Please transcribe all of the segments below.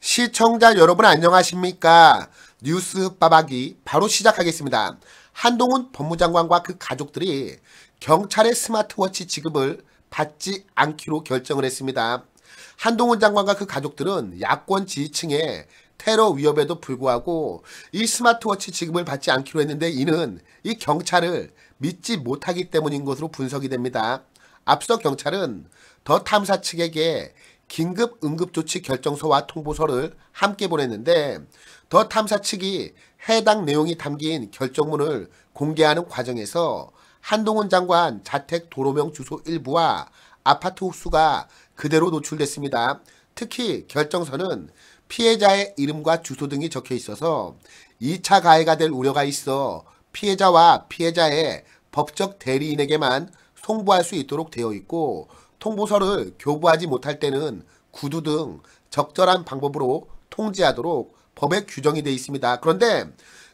시청자 여러분 안녕하십니까? 뉴스 빠박이 바로 시작하겠습니다. 한동훈 법무장관과 그 가족들이 경찰의 스마트워치 지급을 받지 않기로 결정을 했습니다. 한동훈 장관과 그 가족들은 야권 지지층의 테러 위협에도 불구하고 이 스마트워치 지급을 받지 않기로 했는데 이는 이 경찰을 믿지 못하기 때문인 것으로 분석이 됩니다. 앞서 경찰은 더 탐사 측에게 긴급 응급조치 결정서와 통보서를 함께 보냈는데 더 탐사 측이 해당 내용이 담긴 결정문을 공개하는 과정에서 한동훈 장관 자택 도로명 주소 일부와 아파트 호수가 그대로 노출됐습니다. 특히 결정서는 피해자의 이름과 주소 등이 적혀 있어서 2차 가해가 될 우려가 있어 피해자와 피해자의 법적 대리인에게만 송부할 수 있도록 되어 있고 통보서를 교부하지 못할 때는 구두 등 적절한 방법으로 통지하도록 법에 규정이 되어 있습니다. 그런데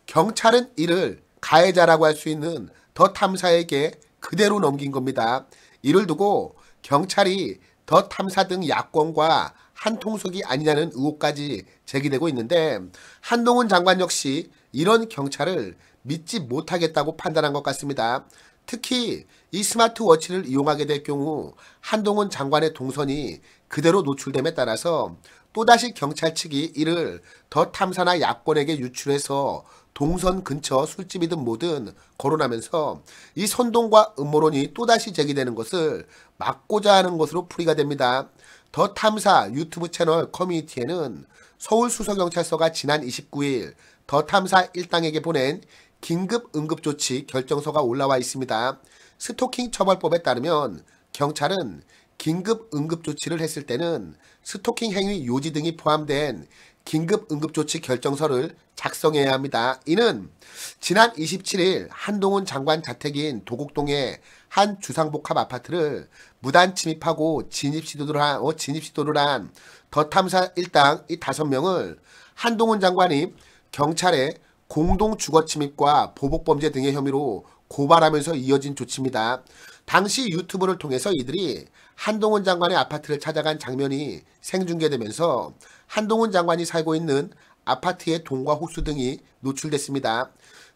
경찰은 이를 가해자라고 할 수 있는 더 탐사에게 그대로 넘긴 겁니다. 이를 두고 경찰이 더 탐사 등 야권과 한통속이 아니냐는 의혹까지 제기되고 있는데 한동훈 장관 역시 이런 경찰을 믿지 못하겠다고 판단한 것 같습니다. 특히 이 스마트워치를 이용하게 될 경우 한동훈 장관의 동선이 그대로 노출됨에 따라서 또다시 경찰 측이 이를 더 탐사나 야권에게 유출해서 동선 근처 술집이든 뭐든 거론하면서 이 선동과 음모론이 또다시 제기되는 것을 막고자 하는 것으로 풀이가 됩니다. 더 탐사 유튜브 채널 커뮤니티에는 서울수서경찰서가 지난 29일 더 탐사 일당에게 보낸 긴급 응급조치 결정서가 올라와 있습니다. 스토킹 처벌법에 따르면 경찰은 긴급 응급조치를 했을 때는 스토킹 행위 요지 등이 포함된 긴급 응급조치 결정서를 작성해야 합니다. 이는 지난 27일 한동훈 장관 자택인 도곡동의 한 주상복합 아파트를 무단 침입하고 진입 시도를 한, 어, 진입 시도를 한 더탐사 일당 이다 명을 한동훈 장관이 경찰에 공동 주거 침입과 보복 범죄 등의 혐의로 고발하면서 이어진 조치입니다. 당시 유튜브를 통해서 이들이 한동훈 장관의 아파트를 찾아간 장면이 생중계되면서 한동훈 장관이 살고 있는 아파트의 동과 호수 등이 노출됐습니다.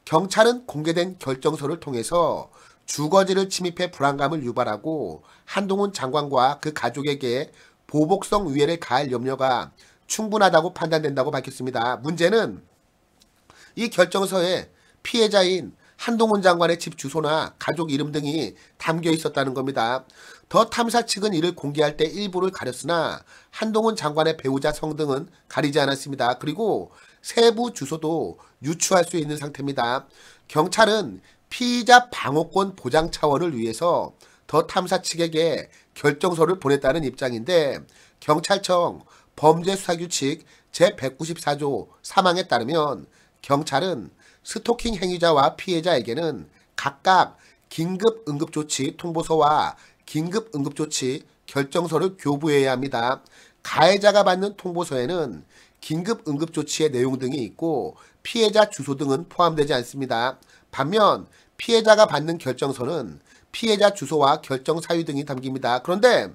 경찰은 공개된 결정서를 통해서 주거지를 침입해 불안감을 유발하고 한동훈 장관과 그 가족에게 보복성 위해를 가할 염려가 충분하다고 판단된다고 밝혔습니다. 문제는 이 결정서에 피해자인 한동훈 장관의 집 주소나 가족 이름 등이 담겨 있었다는 겁니다. 더 탐사 측은 이를 공개할 때 일부를 가렸으나 한동훈 장관의 배우자 성등은 가리지 않았습니다. 그리고 세부 주소도 유추할 수 있는 상태입니다. 경찰은 피의자 방어권 보장 차원을 위해서 더 탐사 측에게 결정서를 보냈다는 입장인데 경찰청 범죄수사규칙 제194조 사망에 따르면 경찰은 스토킹 행위자와 피해자에게는 각각 긴급응급조치 통보서와 긴급응급조치 결정서를 교부해야 합니다. 가해자가 받는 통보서에는 긴급응급조치의 내용 등이 있고 피해자 주소 등은 포함되지 않습니다. 반면 피해자가 받는 결정서는 피해자 주소와 결정 사유 등이 담깁니다. 그런데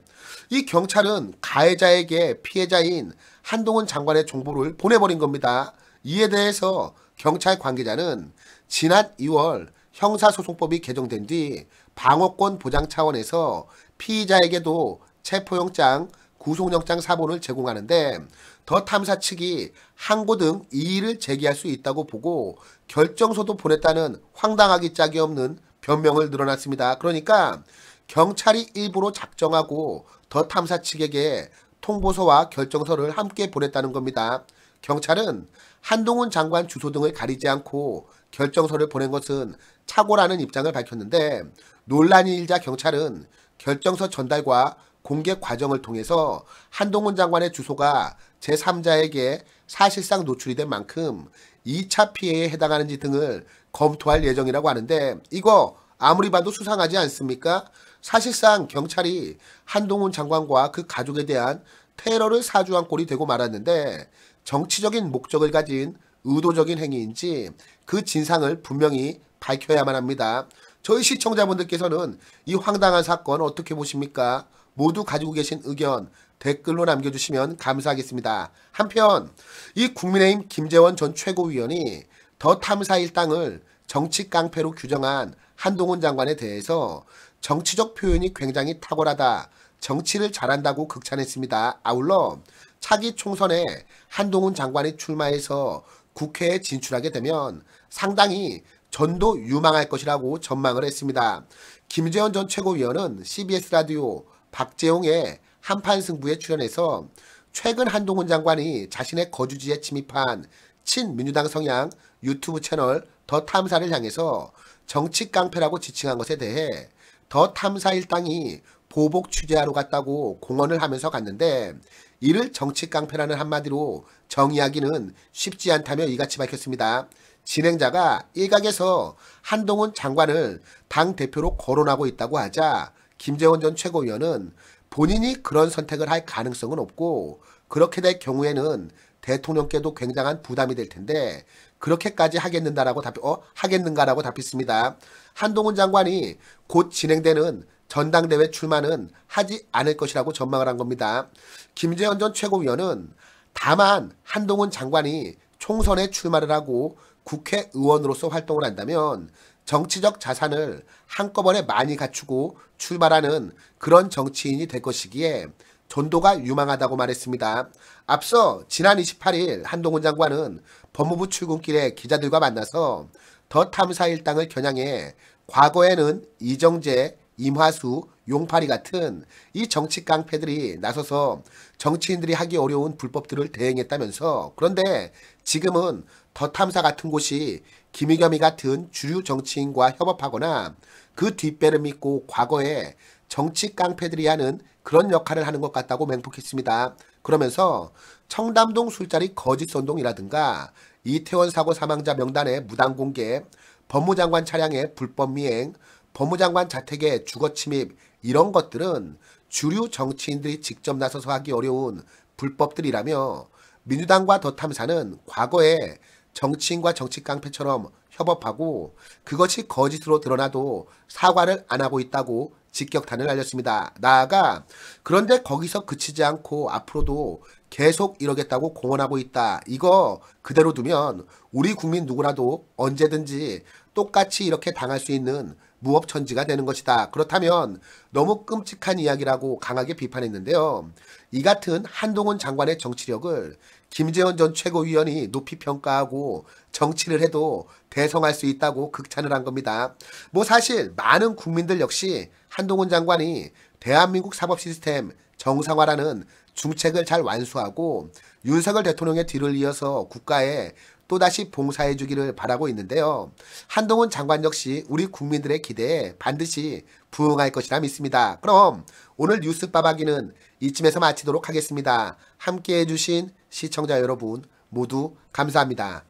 이 경찰은 가해자에게 피해자인 한동훈 장관의 정보를 보내버린 겁니다. 이에 대해서 경찰 관계자는 지난 2월 형사소송법이 개정된 뒤 방어권 보장 차원에서 피의자에게도 체포영장, 구속영장 사본을 제공하는데 더 탐사 측이 항고 등 이의를 제기할 수 있다고 보고 결정서도 보냈다는 황당하기 짝이 없는 변명을 늘어났습니다. 그러니까 경찰이 일부러 작정하고 더 탐사 측에게 통보서와 결정서를 함께 보냈다는 겁니다. 경찰은 한동훈 장관 주소 등을 가리지 않고 결정서를 보낸 것은 착오라는 입장을 밝혔는데 논란이 일자 경찰은 결정서 전달과 공개 과정을 통해서 한동훈 장관의 주소가 제3자에게 사실상 노출이 된 만큼 2차 피해에 해당하는지 등을 검토할 예정이라고 하는데 이거 아무리 봐도 수상하지 않습니까? 사실상 경찰이 한동훈 장관과 그 가족에 대한 테러를 사주한 꼴이 되고 말았는데 정치적인 목적을 가진 의도적인 행위인지 그 진상을 분명히 밝혀야만 합니다. 저희 시청자분들께서는 이 황당한 사건 어떻게 보십니까? 모두 가지고 계신 의견 댓글로 남겨주시면 감사하겠습니다. 한편 이 국민의힘 김재원 전 최고위원이 더 탐사일 땅을 정치 깡패로 규정한 한동훈 장관에 대해서 정치적 표현이 굉장히 탁월하다. 정치를 잘한다고 극찬했습니다. 아울러 차기 총선에 한동훈 장관이 출마해서 국회에 진출하게 되면 상당히 전도 유망할 것이라고 전망을 했습니다. 김재현 전 최고위원은 CBS 라디오 박재홍의 한판 승부에 출연해서 최근 한동훈 장관이 자신의 거주지에 침입한 친민주당 성향 유튜브 채널 더 탐사를 향해서 정치 깡패라고 지칭한 것에 대해 더 탐사 일당이 보복 취재하러 갔다고 공언을 하면서 갔는데 이를 정치 깡패라는 한마디로 정의하기는 쉽지 않다며 이같이 밝혔습니다. 진행자가 일각에서 한동훈 장관을 당대표로 거론하고 있다고 하자 김재원 전 최고위원은 본인이 그런 선택을 할 가능성은 없고 그렇게 될 경우에는 대통령께도 굉장한 부담이 될 텐데 그렇게까지 하겠는가라고 답, 어? 하겠는가라고 답했습니다. 한동훈 장관이 곧 진행되는 전당대회 출마는 하지 않을 것이라고 전망을 한 겁니다. 김재현 전 최고위원은 다만 한동훈 장관이 총선에 출마를 하고 국회의원으로서 활동을 한다면 정치적 자산을 한꺼번에 많이 갖추고 출발하는 그런 정치인이 될 것이기에 전도가 유망하다고 말했습니다. 앞서 지난 28일 한동훈 장관은 법무부 출근길에 기자들과 만나서 더 탐사일당을 겨냥해 과거에는 이정재, 임화수, 용파리 같은 이 정치 깡패들이 나서서 정치인들이 하기 어려운 불법들을 대행했다면서 그런데 지금은 더 탐사 같은 곳이 김의겸이 같은 주류 정치인과 협업하거나 그 뒷배를 믿고 과거에 정치 깡패들이 하는 그런 역할을 하는 것 같다고 맹폭했습니다. 그러면서 청담동 술자리 거짓 선동이라든가 이태원 사고 사망자 명단의 무단 공개, 법무장관 차량의 불법 미행, 법무장관 자택의 주거 침입 이런 것들은 주류 정치인들이 직접 나서서 하기 어려운 불법들이라며 민주당과 더 탐사는 과거에 정치인과 정치 깡패처럼 협업하고 그것이 거짓으로 드러나도 사과를 안 하고 있다고 직격탄을 날렸습니다. 나아가 그런데 거기서 그치지 않고 앞으로도 계속 이러겠다고 공언하고 있다. 이거 그대로 두면 우리 국민 누구라도 언제든지 똑같이 이렇게 당할 수 있는 무법천지가 되는 것이다. 그렇다면 너무 끔찍한 이야기라고 강하게 비판했는데요. 이 같은 한동훈 장관의 정치력을 김재원 전 최고위원이 높이 평가하고 정치를 해도 대성할 수 있다고 극찬을 한 겁니다. 뭐 사실 많은 국민들 역시 한동훈 장관이 대한민국 사법 시스템 정상화라는 중책을 잘 완수하고 윤석열 대통령의 뒤를 이어서 국가에 또다시 봉사해 주기를 바라고 있는데요. 한동훈 장관 역시 우리 국민들의 기대에 반드시 부응할 것이라 믿습니다. 그럼 오늘 뉴스 빠박이는 이쯤에서 마치도록 하겠습니다. 함께해 주신 시청자 여러분 모두 감사합니다.